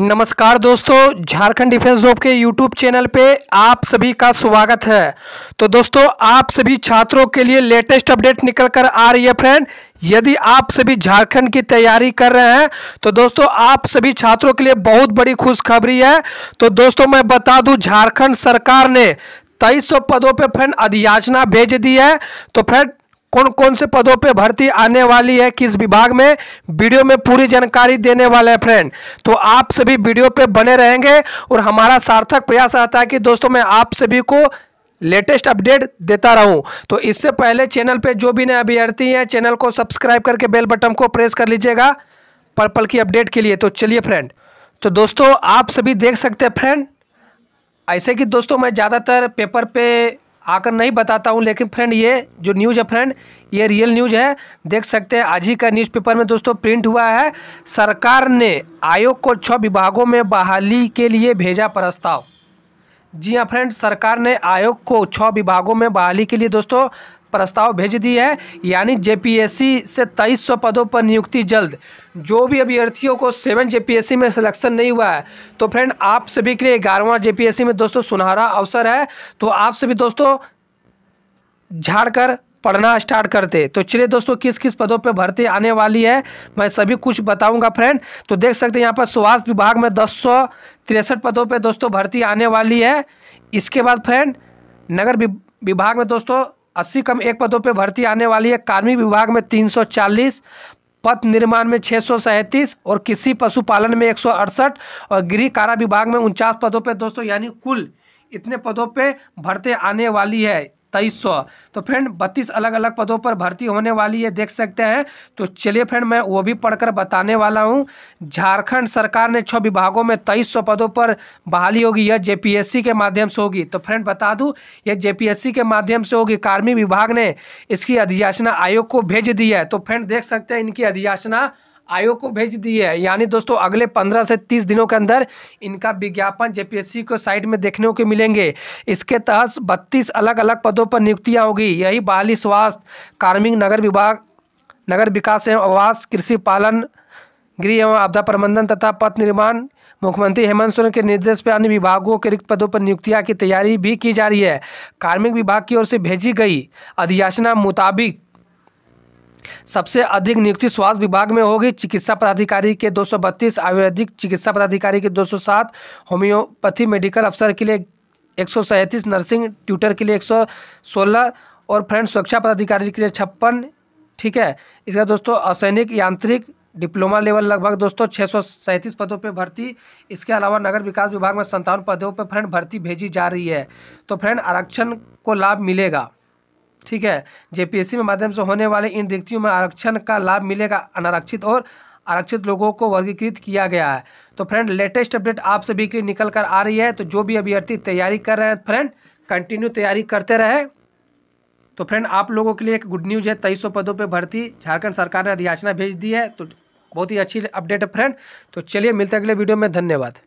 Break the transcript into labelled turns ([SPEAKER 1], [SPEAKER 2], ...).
[SPEAKER 1] नमस्कार दोस्तों Jharkhand defence job के यूट्यूब चैनल पे आप सभी का स्वागत है तो दोस्तों आप सभी छात्रों के लिए लेटेस्ट अपडेट निकल कर आ रही है फ्रेंड यदि आप सभी झारखंड की तैयारी कर रहे हैं तो दोस्तों आप सभी छात्रों के लिए बहुत बड़ी खुशखबरी है तो दोस्तों मैं बता दूं झारखंड सरकार ने तेईस सौ पदों पर फ्रेंड अधियाचना भेज दी है तो फ्रेंड कौन कौन से पदों पे भर्ती आने वाली है किस विभाग में वीडियो में पूरी जानकारी देने वाले हैं फ्रेंड तो आप सभी वीडियो पे बने रहेंगे और हमारा सार्थक प्रयास रहता है कि दोस्तों मैं आप सभी को लेटेस्ट अपडेट देता रहूं तो इससे पहले चैनल पे जो भी नए अभ्यर्थी हैं चैनल को सब्सक्राइब करके बेल बटन को प्रेस कर लीजिएगा पर्पल की अपडेट के लिए तो चलिए फ्रेंड तो दोस्तों आप सभी देख सकते हैं फ्रेंड ऐसे कि दोस्तों मैं ज़्यादातर पेपर पे आकर नहीं बताता हूँ लेकिन फ्रेंड ये जो न्यूज़ है फ्रेंड ये रियल न्यूज़ है देख सकते हैं आज ही का न्यूज़पेपर में दोस्तों प्रिंट हुआ है सरकार ने आयोग को छः विभागों में बहाली के लिए भेजा प्रस्ताव जी हाँ फ्रेंड सरकार ने आयोग को छः विभागों में बहाली के लिए दोस्तों प्रस्ताव भेज दी है यानी जेपीएससी से तेईस सौ पदों पर नियुक्ति जल्द जो भी अभ्यर्थियों को सेवन जेपीएससी में सिलेक्शन नहीं हुआ है तो फ्रेंड आप सभी के लिए ग्यारहवा जेपीएससी में दोस्तों सुनहरा अवसर है तो आप सभी दोस्तों झाड़कर पढ़ना स्टार्ट करते तो चलिए दोस्तों किस किस पदों पर भर्ती आने वाली है मैं सभी कुछ बताऊंगा फ्रेंड तो देख सकते हैं यहाँ पर स्वास्थ्य विभाग में दस सौ तिरसठ पदों पर दोस्तों भर्ती आने वाली है इसके बाद फ्रेंड नगर विभाग में दोस्तों अस्सी कम एक पदों पर भर्ती आने वाली है कार्मिक विभाग में तीन पथ निर्माण में छः और कृषि पशुपालन में एक और गृह कारा विभाग में उनचास पदों पर दोस्तों यानी कुल इतने पदों पे भर्ती आने वाली है तेईस सौ तो फ्रेंड बत्तीस अलग अलग पदों पर भर्ती होने वाली है देख सकते हैं तो चलिए फ्रेंड मैं वो भी पढ़कर बताने वाला हूँ झारखंड सरकार ने छः विभागों में तेईस सौ पदों पर बहाली होगी यह जेपीएससी के माध्यम से होगी तो फ्रेंड बता दूँ यह जेपीएससी के माध्यम से होगी कार्मिक विभाग ने इसकी अधियाचना आयोग को भेज दी है तो फ्रेंड देख सकते हैं इनकी अधियाचना आयोग को भेज दी है यानी दोस्तों अगले 15 से 30 दिनों के अंदर इनका विज्ञापन जेपीएससी को साइट में देखने को मिलेंगे इसके तहत बत्तीस अलग अलग पदों पर नियुक्तियाँ होगी यही बहाली स्वास्थ्य कार्मिक नगर विभाग नगर विकास एवं आवास कृषि पालन गृह एवं आपदा प्रबंधन तथा पथ निर्माण मुख्यमंत्री हेमंत सोरेन के निर्देश पर अन्य विभागों के रिक्त पदों पर नियुक्तियां की तैयारी भी की जा रही है कार्मिक विभाग की ओर से भेजी गई अधियाचना मुताबिक सबसे अधिक नियुक्ति स्वास्थ्य विभाग में होगी चिकित्सा पदाधिकारी के 232 आयुर्वेदिक चिकित्सा पदाधिकारी के 207 होम्योपैथी मेडिकल अफसर के लिए एक नर्सिंग ट्यूटर के लिए 116 और फ्रेंड सुरक्षा पदाधिकारी के लिए छप्पन ठीक है इसका दोस्तों असैनिक यांत्रिक डिप्लोमा लेवल लगभग दोस्तों छः सौ सैंतीस पदों पर भर्ती इसके अलावा नगर विकास विभाग में संतावन पदों पर फ्रेंड भर्ती भेजी जा रही है तो फ्रेंड आरक्षण को लाभ मिलेगा ठीक है जेपीएससी में माध्यम से होने वाले इन रिक्तियों में आरक्षण का लाभ मिलेगा अनारक्षित और आरक्षित लोगों को वर्गीकृत किया गया है तो फ्रेंड लेटेस्ट अपडेट आप सभी के लिए निकल कर आ रही है तो जो भी अभ्यर्थी तैयारी कर रहे हैं फ्रेंड कंटिन्यू तैयारी करते रहे तो फ्रेंड आप लोगों के लिए एक गुड न्यूज़ है तेईस पदों पर भर्ती झारखंड सरकार ने अधियाचना भेज दी है तो बहुत ही अच्छी अपडेट है फ्रेंड तो चलिए मिलते अगले वीडियो में धन्यवाद